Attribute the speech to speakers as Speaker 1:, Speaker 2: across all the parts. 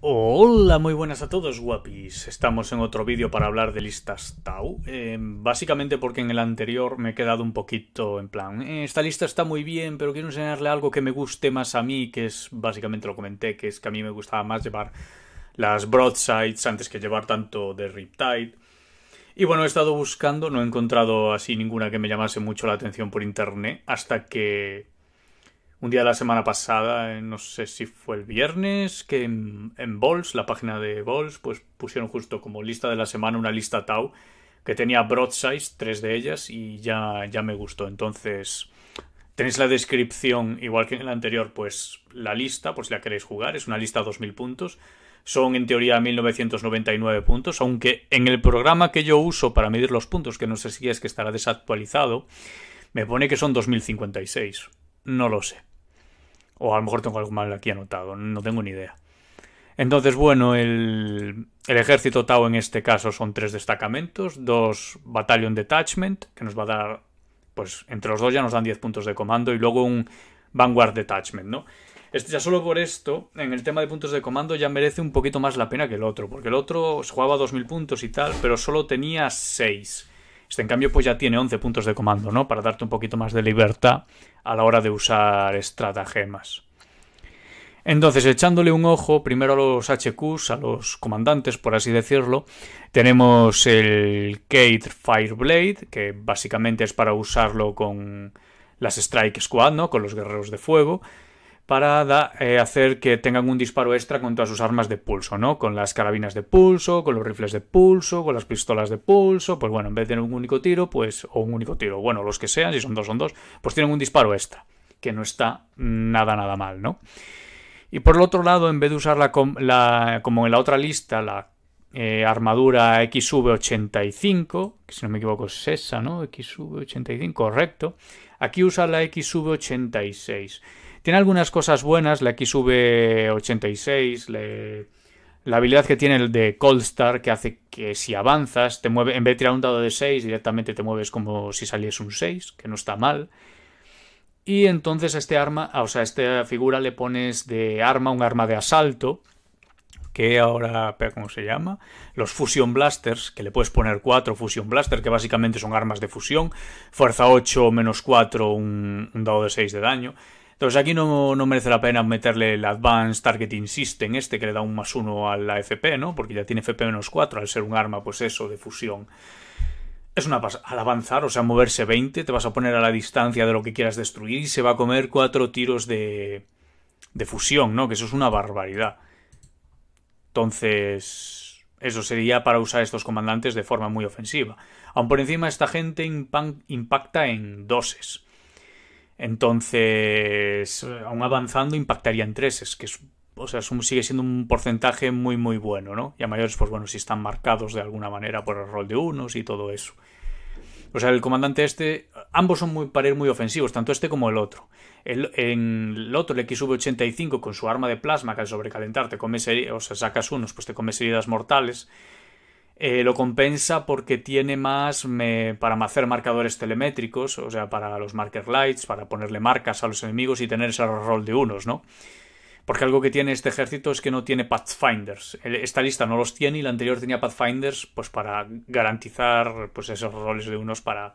Speaker 1: Hola, muy buenas a todos guapis. Estamos en otro vídeo para hablar de listas Tau. Eh, básicamente porque en el anterior me he quedado un poquito en plan, eh, esta lista está muy bien, pero quiero enseñarle algo que me guste más a mí, que es básicamente lo comenté, que es que a mí me gustaba más llevar las broadsides antes que llevar tanto de Riptide. Y bueno, he estado buscando, no he encontrado así ninguna que me llamase mucho la atención por internet, hasta que un día de la semana pasada, eh, no sé si fue el viernes, que en, Bols la página de Bols pues pusieron justo como lista de la semana una lista Tau que tenía broadsize, tres de ellas, y ya, ya me gustó. Entonces, tenéis la descripción, igual que en la anterior, pues la lista, por si la queréis jugar, es una lista a 2.000 puntos. Son en teoría 1999 puntos, aunque en el programa que yo uso para medir los puntos, que no sé si es que estará desactualizado, me pone que son 2056. No lo sé. O a lo mejor tengo algo mal aquí anotado, no tengo ni idea. Entonces, bueno, el, el ejército Tao en este caso son tres destacamentos, dos Battalion Detachment, que nos va a dar, pues entre los dos ya nos dan 10 puntos de comando, y luego un Vanguard Detachment, ¿no? esto ya solo por esto, en el tema de puntos de comando, ya merece un poquito más la pena que el otro, porque el otro jugaba 2.000 puntos y tal, pero solo tenía 6. Este, en cambio, pues ya tiene 11 puntos de comando, ¿no? Para darte un poquito más de libertad a la hora de usar estratagemas. Entonces, echándole un ojo primero a los HQs, a los comandantes, por así decirlo, tenemos el Kate Fireblade, que básicamente es para usarlo con las Strike Squad, ¿no? Con los guerreros de fuego para eh, hacer que tengan un disparo extra con todas sus armas de pulso, ¿no? Con las carabinas de pulso, con los rifles de pulso, con las pistolas de pulso, pues bueno, en vez de tener un único tiro, pues, o un único tiro, bueno, los que sean, si son dos, son dos, pues tienen un disparo extra, que no está nada, nada mal, ¿no? Y por el otro lado, en vez de usar la, como en la otra lista, la eh, armadura XV85, que si no me equivoco es esa, ¿no? XV85, correcto. Aquí usa la XV86. Tiene algunas cosas buenas, aquí sube 86 la habilidad que tiene el de Cold Star, que hace que si avanzas, te mueve, en vez de tirar un dado de 6, directamente te mueves como si saliese un 6, que no está mal. Y entonces este arma, ah, o sea, esta figura le pones de arma un arma de asalto, que ahora, ¿cómo se llama? Los Fusion Blasters, que le puedes poner 4 Fusion Blaster, que básicamente son armas de fusión, fuerza 8 menos 4, un, un dado de 6 de daño. Entonces aquí no, merece la pena meterle el Advanced Targeting System este que le da un más uno a la FP, ¿no? Porque ya tiene FP-4 al ser un arma, pues eso, de fusión. Es una pasada. Al avanzar, o sea, moverse 20, te vas a poner a la distancia de lo que quieras destruir y se va a comer cuatro tiros de, de fusión, ¿no? Que eso es una barbaridad. Entonces... Eso sería para usar estos comandantes de forma muy ofensiva. Aun por encima, esta gente impacta en doses. Entonces, aún avanzando, impactarían tres, es que es, o sea, sigue siendo un porcentaje muy, muy bueno, ¿no? Y a mayores, pues bueno, si están marcados de alguna manera por el rol de unos y todo eso. O sea, el comandante este, ambos son muy, para muy ofensivos, tanto este como el otro. El, en el otro, el XV-85, con su arma de plasma, que al sobrecalentar te comes o sea, sacas unos, pues te comes heridas mortales. Eh, lo compensa porque tiene más para hacer marcadores telemétricos, o sea, para los marker lights, para ponerle marcas a los enemigos y tener ese rol de unos, ¿no? Porque algo que tiene este ejército es que no tiene pathfinders. Esta lista no los tiene y la anterior tenía pathfinders, pues para garantizar pues, esos roles de unos para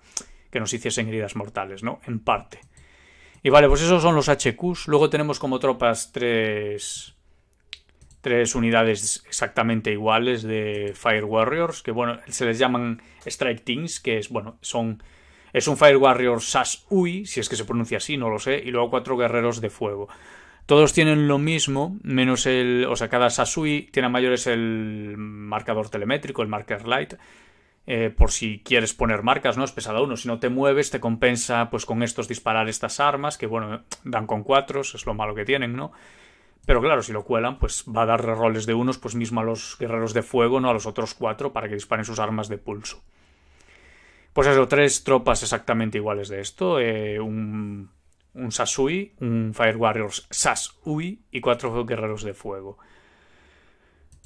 Speaker 1: que nos hiciesen heridas mortales, ¿no? En parte. Y vale, pues esos son los HQs. Luego tenemos como tropas tres tres unidades exactamente iguales de Fire Warriors, que bueno, se les llaman Strike Teams, que es, bueno, son... Es un Fire Warrior Sasui, si es que se pronuncia así, no lo sé, y luego cuatro guerreros de fuego. Todos tienen lo mismo, menos el. O sea, cada Sasui tiene mayores el marcador telemétrico, el marker light. Eh, por si quieres poner marcas, ¿no? Es pesada uno. Si no te mueves, te compensa pues con estos disparar estas armas, que bueno, dan con cuatro, es lo malo que tienen, ¿no? Pero claro, si lo cuelan, pues va a dar roles de unos, pues mismo a los guerreros de fuego, no a los otros cuatro, para que disparen sus armas de pulso. Pues eso, tres tropas exactamente iguales de esto. Eh, un, un Sasui, un Fire Warriors Sasui y cuatro guerreros de fuego.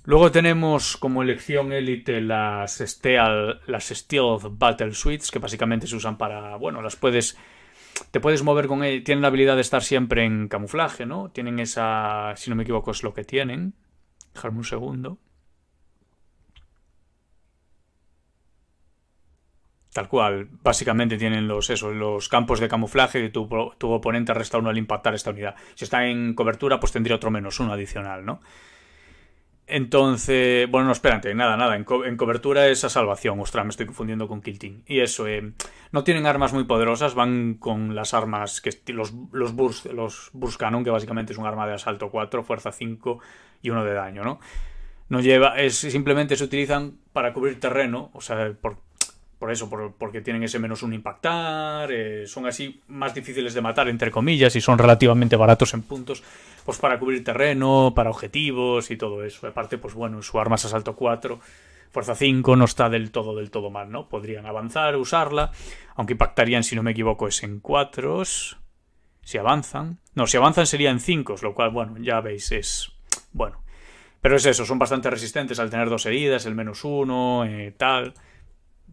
Speaker 1: Luego tenemos como elección élite las, Steel, las Stealth Battle Suites, que básicamente se usan para, bueno, las puedes te puedes mover con él. Tienen la habilidad de estar siempre en camuflaje, ¿no? Tienen esa, si no me equivoco, es lo que tienen. Déjame un segundo. Tal cual, básicamente tienen los, los campos de camuflaje que tu, tu oponente resta uno al impactar esta unidad. Si está en cobertura, pues tendría otro menos uno adicional, ¿no? Entonces, bueno, no, espérate, nada, nada. En, cobertura es a salvación. Ostras, me estoy confundiendo con Kill Y eso, eh, no tienen armas muy poderosas, van con las armas que los, los, burst, los que básicamente es un arma de asalto 4, fuerza 5 y uno de daño, ¿no? No lleva, es, simplemente se utilizan para cubrir terreno, o sea, por, por eso, porque tienen ese menos un impactar, eh, son así más difíciles de matar, entre comillas, y son relativamente baratos en puntos, pues para cubrir terreno, para objetivos y todo eso. Aparte, pues bueno, su arma es asalto 4, fuerza 5, no está del todo, del todo mal, ¿no? Podrían avanzar, usarla, aunque impactarían, si no me equivoco, es en 4, si avanzan. No, si avanzan sería en 5, lo cual, bueno, ya veis, es... bueno. Pero es eso, son bastante resistentes al tener dos heridas, el menos uno, eh, tal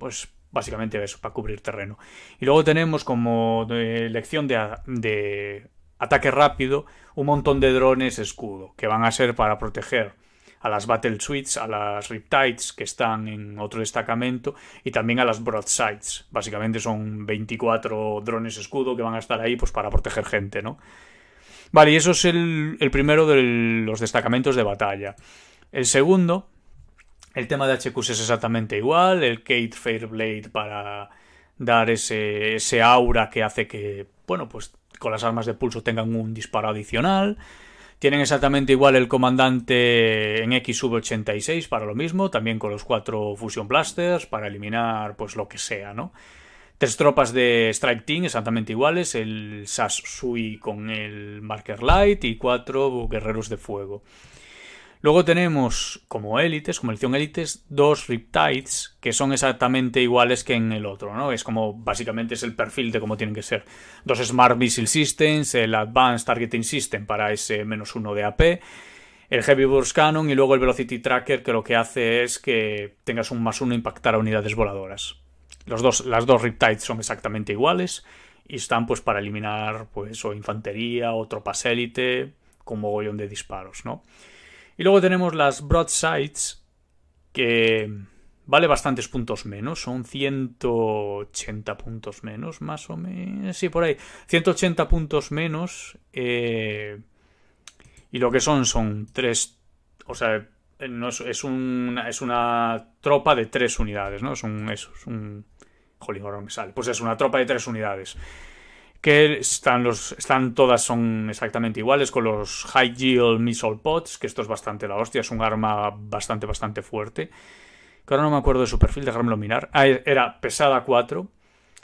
Speaker 1: pues básicamente eso, para cubrir terreno. Y luego tenemos como eh, elección lección de, ataque rápido un montón de drones escudo, que van a ser para proteger a las Battle Suites, a las Riptides que están en otro destacamento y también a las Broadsides. Básicamente son 24 drones escudo que van a estar ahí pues para proteger gente, ¿no? Vale, y eso es el, el primero de los destacamentos de batalla. El segundo el tema de HQs es exactamente igual, el Kate Fairblade para dar ese, aura que hace que, bueno, pues con las armas de pulso tengan un disparo adicional. Tienen exactamente igual el comandante en XV86 para lo mismo, también con los cuatro Fusion Blasters para eliminar pues lo que sea, ¿no? Tres tropas de Strike Team exactamente iguales, el Sasui con el Marker Light y cuatro guerreros de fuego. Luego tenemos como élites, como elección élites, dos Riptides que son exactamente iguales que en el otro, ¿no? Es como básicamente es el perfil de cómo tienen que ser. Dos Smart Missile Systems, el Advanced Targeting System para ese menos uno de AP, el Heavy Burst Cannon y luego el Velocity Tracker que lo que hace es que tengas un más uno e impactar a unidades voladoras. Los dos, las dos Riptides son exactamente iguales y están pues para eliminar pues o infantería o tropas élite con mogollón de disparos, ¿no? Y luego tenemos las broadsides, que vale bastantes puntos menos, son 180 puntos menos, más o menos, sí, por ahí, 180 puntos menos, eh, y lo que son son tres, o sea, eh, es, es, una, es una tropa de tres unidades, ¿no? Es un, un, jolín, me sale, pues es una tropa de tres unidades que están, los, están todas son exactamente iguales con los High Yield Missile Pots, que esto es bastante la hostia, es un arma bastante, bastante fuerte. Que ahora no me acuerdo de su perfil, dejármelo mirar. Ah, era pesada 4,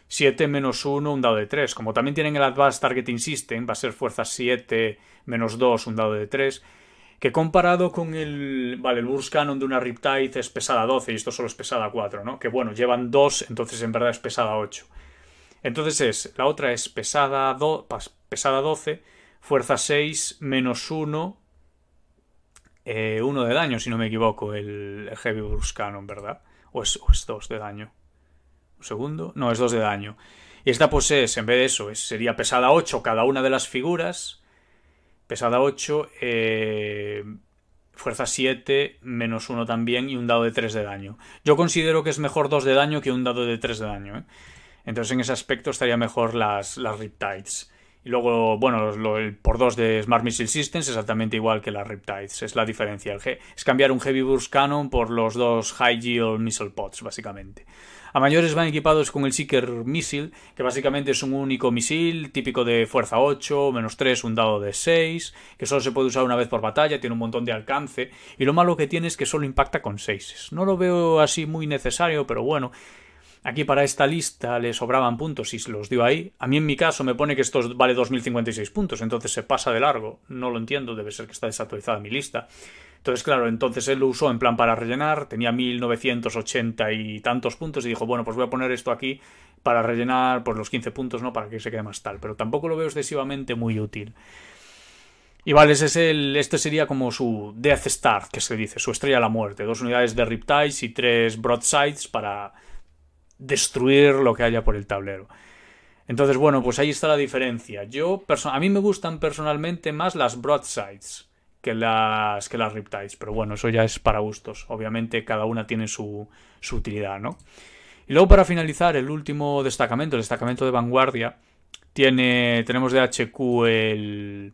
Speaker 1: 7 menos 1, un dado de 3. Como también tienen el Advanced Targeting System, va a ser fuerza 7 menos 2, un dado de 3. Que comparado con el. Vale, el Burst Cannon de una Riptide es pesada 12 y esto solo es pesada 4, ¿no? Que bueno, llevan 2, entonces en verdad es pesada 8. Entonces es, la otra es pesada, 12, fuerza 6, menos 1, 1 eh, de daño, si no me equivoco, el Heavy Burst Cannon, ¿verdad? O es, 2 de daño. Un segundo. No, es 2 de daño. Y esta pues es, en vez de eso, sería pesada 8 cada una de las figuras. Pesada 8, eh, fuerza 7, menos 1 también y un dado de 3 de daño. Yo considero que es mejor 2 de daño que un dado de 3 de daño. ¿eh? Entonces en ese aspecto estaría mejor las, las Riptides. Y luego, bueno, el por dos de Smart Missile Systems, exactamente igual que las Riptides, es la diferencia. El, es cambiar un Heavy Burst Cannon por los dos High Yield Missile Pods, básicamente. A mayores van equipados con el Seeker Missile, que básicamente es un único misil, típico de fuerza 8, menos 3, un dado de 6, que solo se puede usar una vez por batalla, tiene un montón de alcance, y lo malo que tiene es que solo impacta con 6. No lo veo así muy necesario, pero bueno, Aquí para esta lista le sobraban puntos y se los dio ahí. A mí en mi caso me pone que esto vale 2056 puntos, entonces se pasa de largo. No lo entiendo, debe ser que está desactualizada mi lista. Entonces, claro, entonces él lo usó en plan para rellenar, tenía 1980 y tantos puntos y dijo, bueno, pues voy a poner esto aquí para rellenar por pues, los 15 puntos, ¿no? Para que se quede más tal. Pero tampoco lo veo excesivamente muy útil. Y vale, ese es el, este sería como su Death Star, que se dice, su estrella a la muerte. Dos unidades de Riptides y tres Broadsides para destruir lo que haya por el tablero. Entonces, bueno, pues ahí está la diferencia. Yo, a mí me gustan personalmente más las broadsides que las, que las riptides, pero bueno, eso ya es para gustos. Obviamente cada una tiene su, utilidad, ¿no? Y luego para finalizar, el último destacamento, el destacamento de vanguardia, tiene, tenemos de HQ el,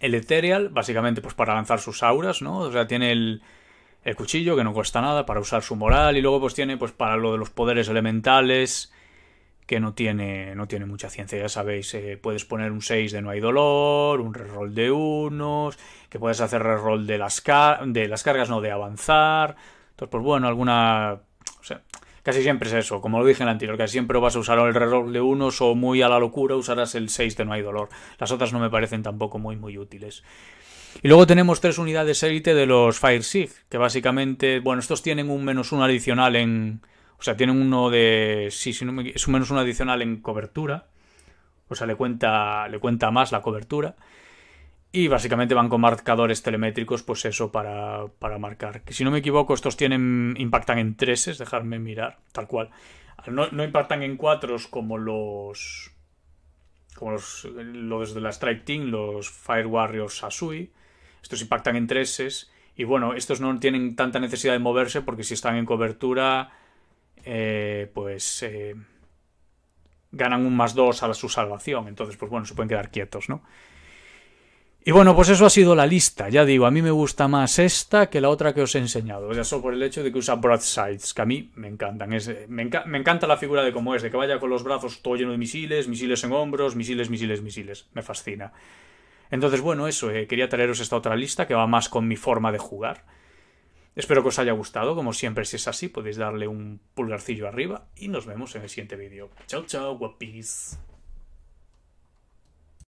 Speaker 1: el Ethereal, básicamente pues para lanzar sus auras, ¿no? O sea, tiene el, el cuchillo, que no cuesta nada, para usar su moral, y luego pues tiene pues para lo de los poderes elementales, que no tiene, no tiene mucha ciencia, ya sabéis, eh, puedes poner un 6 de no hay dolor, un reroll de unos, que puedes hacer reroll de las, de las cargas, no, de avanzar, entonces pues bueno, alguna... casi siempre es eso, como lo dije en el anterior, casi siempre vas a usar el reroll de unos o muy a la locura usarás el 6 de no hay dolor, las otras no me parecen tampoco muy muy útiles. Y luego tenemos tres unidades élite de los Fire sig que básicamente, bueno, estos tienen un menos uno adicional en... O sea, tienen uno de... Sí, si es un menos uno adicional en cobertura. O sea, le cuenta, le cuenta más la cobertura. Y básicamente van con marcadores telemétricos, pues eso, para, marcar. Que si no me equivoco, estos tienen impactan en treses, dejadme mirar, tal cual. No, no impactan en cuatros como los como los, de la Strike Team, los Fire Warriors Asui, Estos impactan en treses. Y bueno, estos no tienen tanta necesidad de moverse porque si están en cobertura, eh, pues eh, ganan un más dos a su salvación. Entonces, pues bueno, se pueden quedar quietos, ¿no? Y bueno, pues eso ha sido la lista. Ya digo, a mí me gusta más esta que la otra que os he enseñado. Ya solo por el hecho de que usa broadsides, que a mí me encantan. me, encanta la figura de cómo es, de que vaya con los brazos todo lleno de misiles, misiles en hombros, misiles, misiles, misiles. Me fascina. Entonces, bueno, eso, eh, quería traeros esta otra lista que va más con mi forma de jugar. Espero que os haya gustado, como siempre, si es así, podéis darle un pulgarcillo arriba y nos vemos en el siguiente vídeo. Chao, chao, peace.